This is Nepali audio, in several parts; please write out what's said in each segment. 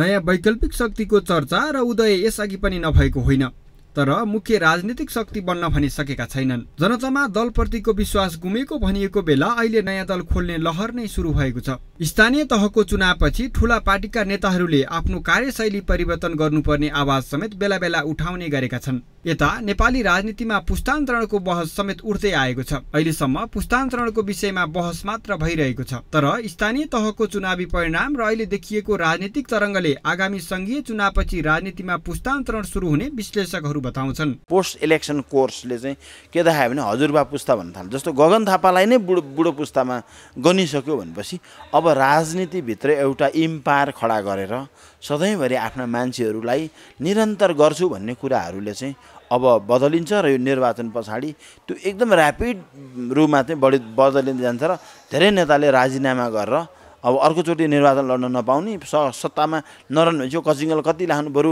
नयाँ वैकल्पिक शक्तिको चर्चा र उदय यसअघि पनि नभएको होइन तर मुख्य राजनीतिक शक्ति बन्न भनिसकेका छैनन् जनतामा दलप्रतिको विश्वास गुमेको भनिएको बेला अहिले नयाँ दल खोल्ने लहर नै सुरु भएको छ स्थानीय तहको चुनावपछि ठूला पार्टीका नेताहरूले आफ्नो कार्यशैली परिवर्तन गर्नुपर्ने आवाज समेत बेला बेला उठाउने गरेका छन् यता नेपाली राजनीतिमा पुस्तान्तरणको बहस समेत उठ्दै आएको छ अहिलेसम्म पुस्तान्तरणको विषयमा बहस मात्र भइरहेको छ तर स्थानीय तहको चुनावी परिणाम र अहिले देखिएको राजनीतिक तरङ्गले आगामी सङ्घीय चुनावपछि राजनीतिमा पुस्तान्तरण सुरु हुने विश्लेषकहरू बताउँछन् पोस्ट इलेक्सन कोर्सले चाहिँ के देखायो भने हजुरबा पुस्ता भन्न थाल्यो जस्तो गगन थापालाई नै बुढो बुढो पुस्तामा गनिसक्यो भनेपछि अब राजनीतिभित्र एउटा इम्पायर खडा गरेर सधैँभरि आफ्ना मान्छेहरूलाई निरन्तर गर्छु भन्ने कुराहरूले चाहिँ अब बदलिन्छ र यो निर्वाचन पछाडि त्यो एकदम ऱ्यापिड रूपमा चाहिँ बढी बदलिँदै जान्छ र धेरै नेताले राजीनामा गरेर अब अर्कोचोटि निर्वाचन लड्न नपाउने स सत्तामा नरहनु चाहिँ कचिङ्गल कति लानु बरु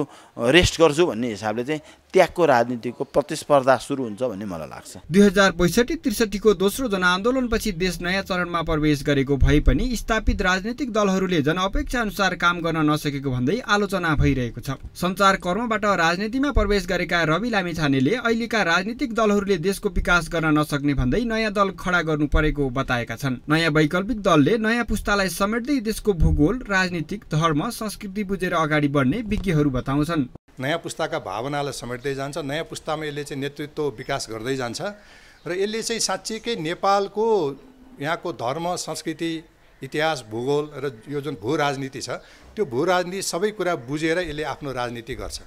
रेस्ट गर्छु भन्ने हिसाबले चाहिँ त्यागको राजनीतिको प्रतिस्पर्धा सुरु हुन्छ भन्ने मलाई लाग्छ दुई हजार पैँसठी त्रिसठीको दोस्रो जनआन्दोलनपछि देश नयाँ चरणमा प्रवेश गरेको भए पनि स्थापित राजनीतिक दलहरूले जनअपेक्षा अनुसार काम गर्न नसकेको भन्दै आलोचना भइरहेको छ संचार कर्मबाट राजनीतिमा प्रवेश गरेका रवि लामिछानेले अहिलेका राजनीतिक दलहरूले देशको विकास गर्न नसक्ने भन्दै नयाँ दल खडा गर्नु परेको बताएका छन् नयाँ वैकल्पिक दलले नयाँ पुस्तालाई समेट्दै देशको भूगोल राजनीतिक धर्म संस्कृति बुझेर अगाडि बढ्ने विज्ञहरू बताउँछन् नयाँ पुस्ताका भावनालाई समेट्दै जान्छ नयाँ पुस्तामा यसले चाहिँ नेतृत्व विकास गर्दै जान्छ र यसले चाहिँ साँच्चीकै नेपालको यहाँको धर्म संस्कृति इतिहास भूगोल र यो जुन भू राजनीति छ त्यो भू राजनीति सबै कुरा बुझेर यसले आफ्नो राजनीति गर्छ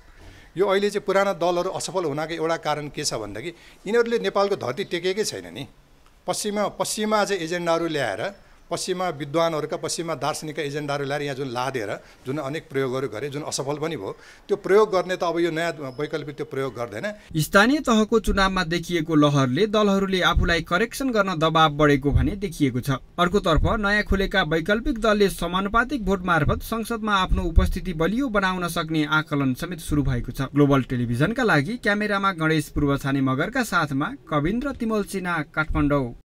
यो अहिले चाहिँ पुराना दलहरू असफल हुनाको एउटा कारण के छ भन्दाखेरि यिनीहरूले नेपालको धरती टेकेकै छैन नि पश्चिमा पश्चिमा चाहिँ एजेन्डाहरू ल्याएर पश्चिमा विद्वानहरूका पश्चिमा दार्शनिकका एजेन्डाहरू ल्याएर यहाँ जुन लादेर जुन अनेक प्रयोगहरू गरे जुन असफल पनि भयो त्यो प्रयोग गर्ने त अब यो नयाँ वैकल्पिक त्यो प्रयोग गर्दैन स्थानीय तहको चुनावमा देखिएको लहरले दलहरूले आफूलाई करेक्सन गर्न दबाव बढेको भने देखिएको छ अर्कोतर्फ नयाँ खुलेका वैकल्पिक दलले समानुपातिक भोट मार्फत संसदमा आफ्नो उपस्थिति बलियो बनाउन सक्ने आकलन समेत सुरु भएको छ ग्लोबल टेलिभिजनका लागि क्यामेरामा गणेश पूर्वछाने मगरका साथमा कविन्द्र तिमल सिन्हा काठमाडौँ